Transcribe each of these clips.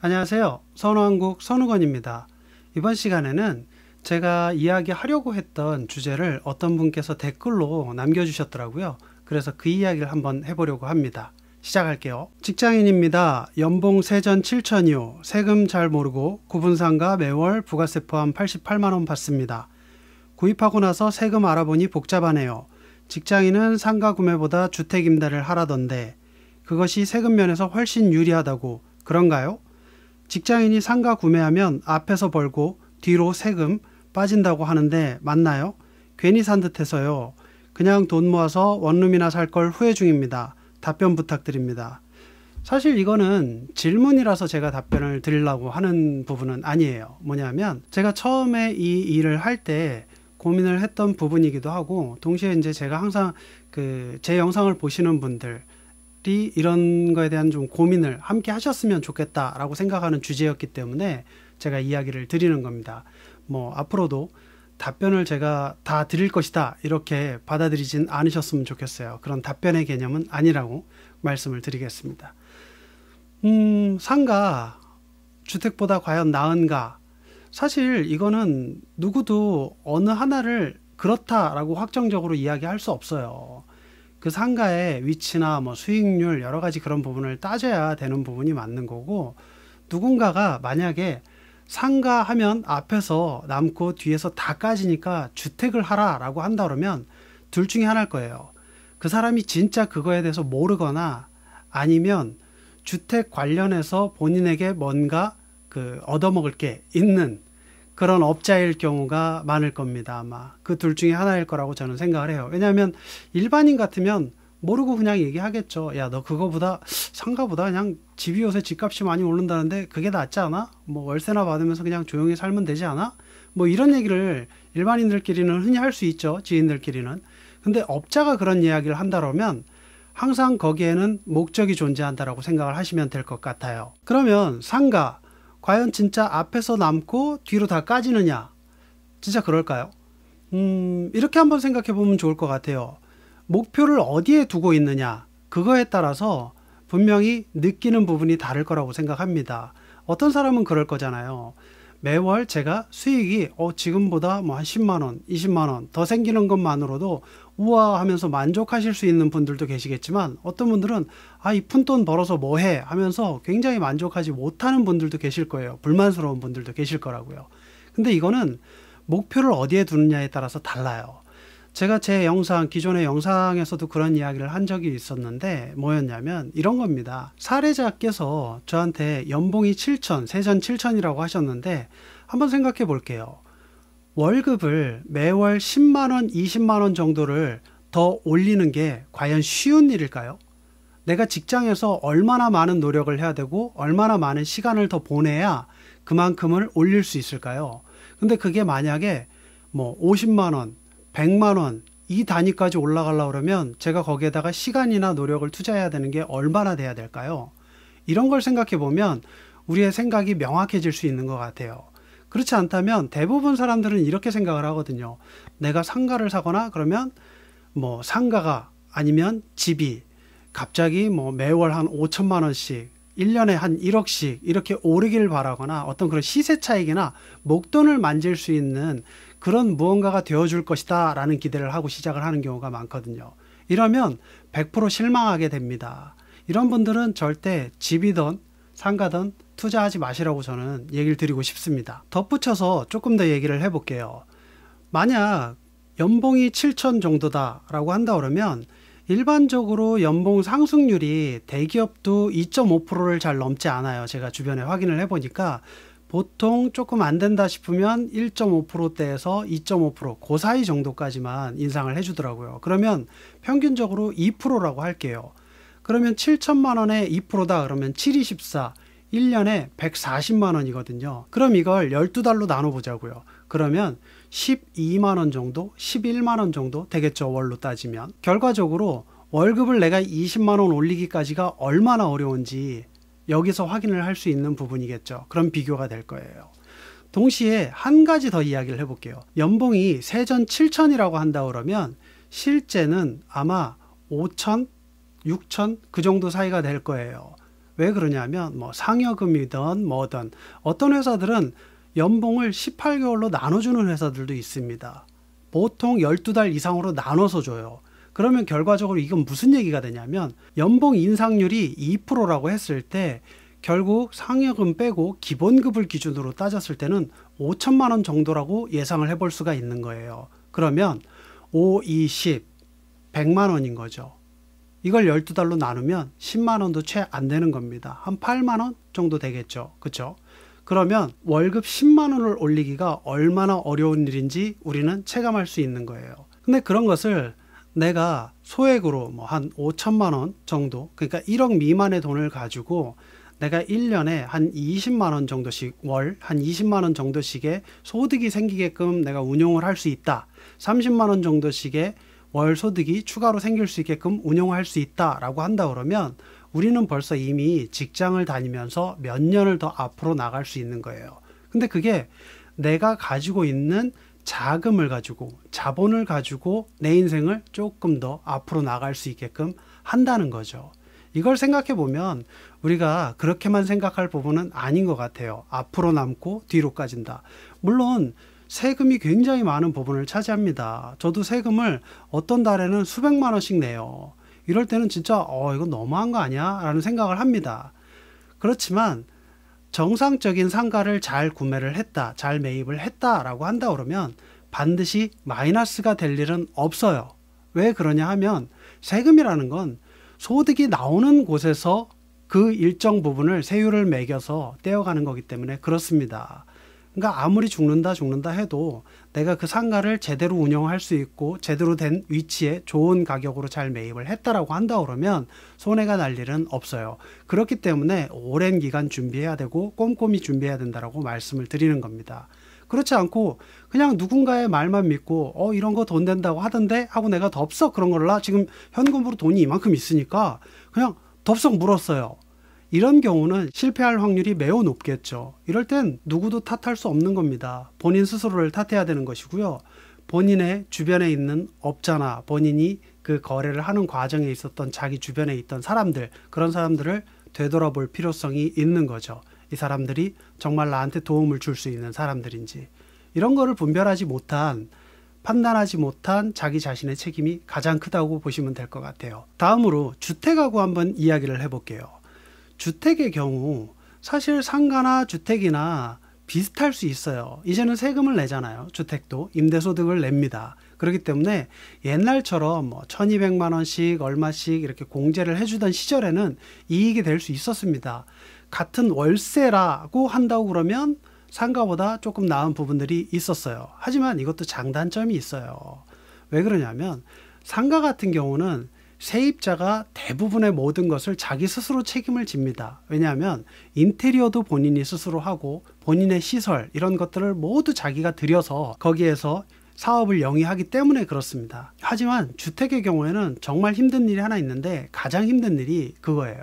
안녕하세요. 선우한국 선우건입니다. 이번 시간에는 제가 이야기하려고 했던 주제를 어떤 분께서 댓글로 남겨주셨더라고요. 그래서 그 이야기를 한번 해보려고 합니다. 시작할게요. 직장인입니다. 연봉 세전 7천이요. 세금 잘 모르고 구분상가 매월 부가세 포함 88만원 받습니다. 구입하고 나서 세금 알아보니 복잡하네요. 직장인은 상가 구매보다 주택 임대를 하라던데 그것이 세금 면에서 훨씬 유리하다고 그런가요? 직장인이 상가 구매하면 앞에서 벌고 뒤로 세금 빠진다고 하는데 맞나요? 괜히 산 듯해서요. 그냥 돈 모아서 원룸이나 살 걸 후회 중입니다. 답변 부탁드립니다. 사실 이거는 질문이라서 제가 답변을 드리려고 하는 부분은 아니에요. 뭐냐면 제가 처음에 이 일을 할때 고민을 했던 부분이기도 하고 동시에 이제 제가 항상 그 제 영상을 보시는 분들 이 이런 거에 대한 좀 고민을 함께 하셨으면 좋겠다라고 생각하는 주제였기 때문에 제가 이야기를 드리는 겁니다. 뭐 앞으로도 답변을 제가 다 드릴 것이다 이렇게 받아들이진 않으셨으면 좋겠어요. 그런 답변의 개념은 아니라고 말씀을 드리겠습니다. 음, 상가 주택보다 과연 나은가 사실 이거는 누구도 어느 하나를 그렇다라고 확정적으로 이야기할 수 없어요. 그 상가의 위치나 뭐 수익률 여러 가지 그런 부분을 따져야 되는 부분이 맞는 거고 누군가가 만약에 상가 하면 앞에서 남고 뒤에서 다 까지니까 주택을 하라라고 한다 그러면 둘 중에 하나일 거예요. 그 사람이 진짜 그거에 대해서 모르거나 아니면 주택 관련해서 본인에게 뭔가 그 얻어먹을 게 있는 그런 업자일 경우가 많을 겁니다. 아마 그 둘 중에 하나일 거라고 저는 생각을 해요. 왜냐하면 일반인 같으면 모르고 그냥 얘기하겠죠. 야, 너 그거보다 상가보다 그냥 집이 요새 집값이 많이 오른다는데 그게 낫지 않아? 뭐 월세나 받으면서 그냥 조용히 살면 되지 않아? 뭐 이런 얘기를 일반인들끼리는 흔히 할 수 있죠. 지인들끼리는. 근데 업자가 그런 이야기를 한다라면 항상 거기에는 목적이 존재한다라고 생각을 하시면 될 것 같아요. 그러면 상가, 과연 진짜 앞에서 남고 뒤로 다 까지느냐? 진짜 그럴까요? 음, 이렇게 한번 생각해 보면 좋을 것 같아요. 목표를 어디에 두고 있느냐? 그거에 따라서 분명히 느끼는 부분이 다를 거라고 생각합니다. 어떤 사람은 그럴 거잖아요. 매월 제가 수익이 어, 지금보다 뭐 한 10만원, 20만원 더 생기는 것만으로도 우와 하면서 만족하실 수 있는 분들도 계시겠지만 어떤 분들은 아 이 푼돈 벌어서 뭐 해 하면서 굉장히 만족하지 못하는 분들도 계실 거예요. 불만스러운 분들도 계실 거라고요. 근데 이거는 목표를 어디에 두느냐에 따라서 달라요. 제가 제 영상 기존의 영상에서도 그런 이야기를 한 적이 있었는데 뭐였냐면 이런 겁니다. 사례자께서 저한테 연봉이 7천, 세전 7천이라고 하셨는데 한번 생각해 볼게요. 월급을 매월 10만 원, 20만 원 정도를 더 올리는 게 과연 쉬운 일일까요? 내가 직장에서 얼마나 많은 노력을 해야 되고 얼마나 많은 시간을 더 보내야 그만큼을 올릴 수 있을까요? 근데 그게 만약에 뭐 50만 원, 100만 원 이 단위까지 올라가려 고 그러면 제가 거기에다가 시간이나 노력을 투자해야 되는 게 얼마나 돼야 될까요? 이런 걸 생각해 보면 우리의 생각이 명확해질 수 있는 것 같아요. 그렇지 않다면 대부분 사람들은 이렇게 생각을 하거든요. 내가 상가를 사거나 그러면 뭐 상가가 아니면 집이 갑자기 뭐 매월 한 5천만 원씩 1년에 한 1억씩 이렇게 오르길 바라거나 어떤 그런 시세 차익이나 목돈을 만질 수 있는 그런 무언가가 되어줄 것이다 라는 기대를 하고 시작을 하는 경우가 많거든요. 이러면 100% 실망하게 됩니다. 이런 분들은 절대 집이든 상가든 투자하지 마시라고 저는 얘기를 드리고 싶습니다. 덧붙여서 조금 더 얘기를 해볼게요. 만약 연봉이 7천 정도다라고 한다 그러면 일반적으로 연봉 상승률이 대기업도 2.5%를 잘 넘지 않아요. 제가 주변에 확인을 해보니까 보통 조금 안 된다 싶으면 1.5%대에서 2 5 고 사이 정도까지만 인상을 해주더라고요. 그러면 평균적으로 2%라고 할게요. 그러면 7천만 원에 2%다 그러면 724 1년에 140만 원이거든요. 그럼 이걸 12달로 나눠 보자고요. 그러면 12만 원 정도, 11만 원 정도 되겠죠. 월로 따지면. 결과적으로 월급을 내가 20만 원 올리기까지가 얼마나 어려운지 여기서 확인을 할 수 있는 부분이겠죠. 그럼 비교가 될 거예요. 동시에 한 가지 더 이야기를 해볼게요. 연봉이 세전 7천이라고 한다 그러면 실제는 아마 5천 6천 그 정도 사이가 될 거예요. 왜 그러냐면 뭐 상여금이든 뭐든 어떤 회사들은 연봉을 18개월로 나눠주는 회사들도 있습니다. 보통 12달 이상으로 나눠서 줘요. 그러면 결과적으로 이건 무슨 얘기가 되냐면 연봉 인상률이 2%라고 했을 때 결국 상여금 빼고 기본급을 기준으로 따졌을 때는 5천만 원 정도라고 예상을 해볼 수가 있는 거예요. 그러면 5, 2, 0 100만 원인 거죠. 이걸 12달로 나누면 10만원도 채 안 되는 겁니다. 한 8만원 정도 되겠죠. 그쵸? 그러면 월급 10만원을 올리기가 얼마나 어려운 일인지 우리는 체감할 수 있는 거예요. 근데 그런 것을 내가 소액으로 뭐 한 5천만원 정도, 그러니까 1억 미만의 돈을 가지고 내가 1년에 한 20만 원 정도씩 월 한 20만 원 정도씩의 소득이 생기게끔 내가 운용을 할 수 있다. 30만 원 정도씩의 월 소득이 추가로 생길 수 있게끔 운영할수 있다라고 한다 그러면 우리는 벌써 이미 직장을 다니면서 몇 년을 더 앞으로 나갈 수 있는 거예요. 근데 그게 내가 가지고 있는 자금을 가지고 자본을 가지고 내 인생을 조금 더 앞으로 나갈 수 있게끔 한다는 거죠. 이걸 생각해 보면 우리가 그렇게만 생각할 부분은 아닌 것 같아요. 앞으로 남고 뒤로 까진다. 물론 세금이 굉장히 많은 부분을 차지합니다. 저도 세금을 어떤 달에는 수백만 원씩 내요. 이럴 때는 진짜 어이거 너무한 거 아니야? 라는 생각을 합니다. 그렇지만 정상적인 상가를 잘 구매를 했다, 잘 매입을 했다라고 한다 그러면 반드시 마이너스가 될 일은 없어요. 왜 그러냐 하면 세금이라는 건 소득이 나오는 곳에서 그 일정 부분을 세율을 매겨서 떼어가는 거기 때문에 그렇습니다. 그러니까 아무리 죽는다 죽는다 해도 내가 그 상가를 제대로 운영할 수 있고 제대로 된 위치에 좋은 가격으로 잘 매입을 했다라고 한다 그러면 손해가 날 일은 없어요. 그렇기 때문에 오랜 기간 준비해야 되고 꼼꼼히 준비해야 된다라고 말씀을 드리는 겁니다. 그렇지 않고 그냥 누군가의 말만 믿고 어 이런 거 돈 된다고 하던데 하고 내가 덥석 그런 걸라 지금 현금으로 돈이 이만큼 있으니까 그냥 덥석 물었어요. 이런 경우는 실패할 확률이 매우 높겠죠. 이럴 땐 누구도 탓할 수 없는 겁니다. 본인 스스로를 탓해야 되는 것이고요. 본인의 주변에 있는 업자나 본인이 그 거래를 하는 과정에 있었던 자기 주변에 있던 사람들, 그런 사람들을 되돌아볼 필요성이 있는 거죠. 이 사람들이 정말 나한테 도움을 줄 수 있는 사람들인지. 이런 거를 분별하지 못한 판단하지 못한 자기 자신의 책임이 가장 크다고 보시면 될 것 같아요. 다음으로 주택하고 한번 이야기를 해볼게요. 주택의 경우 사실 상가나 주택이나 비슷할 수 있어요. 이제는 세금을 내잖아요. 주택도 임대소득을 냅니다. 그렇기 때문에 옛날처럼 뭐 1200만 원씩 얼마씩 이렇게 공제를 해주던 시절에는 이익이 될 수 있었습니다. 같은 월세라고 한다고 그러면 상가보다 조금 나은 부분들이 있었어요. 하지만 이것도 장단점이 있어요. 왜 그러냐면 상가 같은 경우는 세입자가 대부분의 모든 것을 자기 스스로 책임을 집니다. 왜냐하면 인테리어도 본인이 스스로 하고 본인의 시설 이런 것들을 모두 자기가 들여서 거기에서 사업을 영위하기 때문에 그렇습니다. 하지만 주택의 경우에는 정말 힘든 일이 하나 있는데 가장 힘든 일이 그거예요.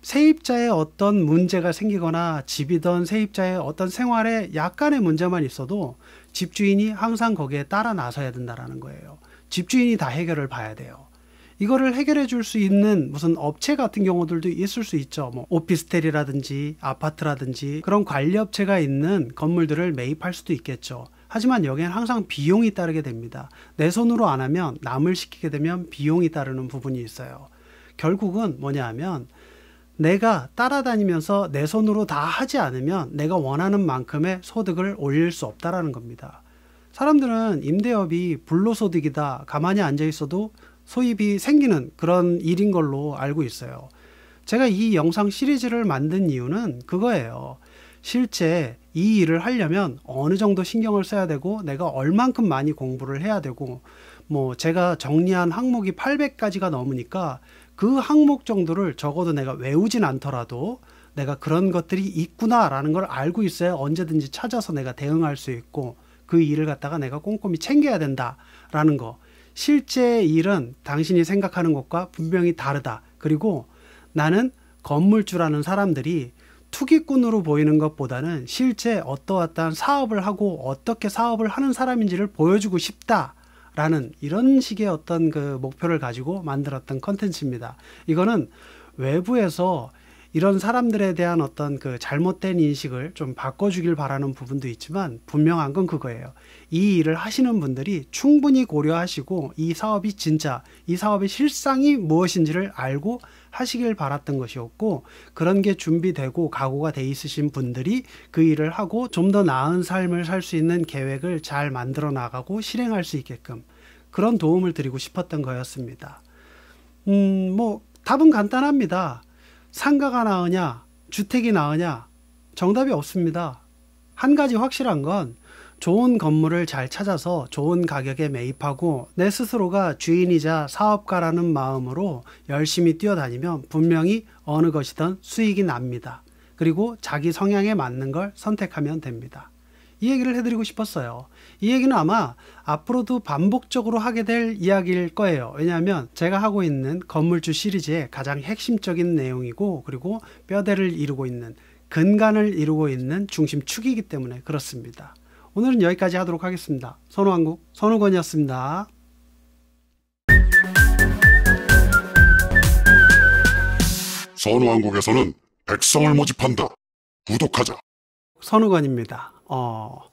세입자의 어떤 문제가 생기거나 집이던 세입자의 어떤 생활에 약간의 문제만 있어도 집주인이 항상 거기에 따라 나서야 된다라는 거예요. 집주인이 다 해결을 봐야 돼요. 이거를 해결해 줄 수 있는 무슨 업체 같은 경우들도 있을 수 있죠. 뭐 오피스텔이라든지 아파트라든지 그런 관리업체가 있는 건물들을 매입할 수도 있겠죠. 하지만 여기엔 항상 비용이 따르게 됩니다. 내 손으로 안 하면 남을 시키게 되면 비용이 따르는 부분이 있어요. 결국은 뭐냐 하면 내가 따라다니면서 내 손으로 다 하지 않으면 내가 원하는 만큼의 소득을 올릴 수 없다라는 겁니다. 사람들은 임대업이 불로소득이다. 가만히 앉아 있어도 소입이 생기는 그런 일인 걸로 알고 있어요. 제가 이 영상 시리즈를 만든 이유는 그거예요. 실제 이 일을 하려면 어느 정도 신경을 써야 되고 내가 얼만큼 많이 공부를 해야 되고 뭐 제가 정리한 항목이 800가지가 넘으니까 그 항목 정도를 적어도 내가 외우진 않더라도 내가 그런 것들이 있구나라는 걸 알고 있어야 언제든지 찾아서 내가 대응할 수 있고 그 일을 갖다가 내가 꼼꼼히 챙겨야 된다라는 거. 실제 일은 당신이 생각하는 것과 분명히 다르다. 그리고 나는 건물주라는 사람들이 투기꾼으로 보이는 것보다는 실제 어떠한 어떠 사업을 하고 어떻게 사업을 하는 사람인지를 보여주고 싶다. 라는 이런 식의 어떤 그 목표를 가지고 만들었던 컨텐츠입니다. 이거는 외부에서 이런 사람들에 대한 어떤 그 잘못된 인식을 좀 바꿔주길 바라는 부분도 있지만 분명한 건 그거예요. 이 일을 하시는 분들이 충분히 고려하시고 이 사업이 진짜 이 사업의 실상이 무엇인지를 알고 하시길 바랐던 것이었고 그런 게 준비되고 각오가 돼 있으신 분들이 그 일을 하고 좀 더 나은 삶을 살 수 있는 계획을 잘 만들어 나가고 실행할 수 있게끔 그런 도움을 드리고 싶었던 거였습니다. 음, 뭐 답은 간단합니다. 상가가 나으냐, 주택이 나으냐, 정답이 없습니다. 한 가지 확실한 건 좋은 건물을 잘 찾아서 좋은 가격에 매입하고 내 스스로가 주인이자 사업가라는 마음으로 열심히 뛰어다니면 분명히 어느 것이든 수익이 납니다. 그리고 자기 성향에 맞는 걸 선택하면 됩니다. 이 얘기를 해드리고 싶었어요. 이 얘기는 아마 앞으로도 반복적으로 하게 될 이야기일 거예요. 왜냐하면 제가 하고 있는 건물주 시리즈의 가장 핵심적인 내용이고 그리고 뼈대를 이루고 있는 근간을 이루고 있는 중심축이기 때문에 그렇습니다. 오늘은 여기까지 하도록 하겠습니다. 선우왕국 선우건이었습니다. 선우왕국에서는 백성을 모집한다. 구독하자. 선우건입니다. 哦。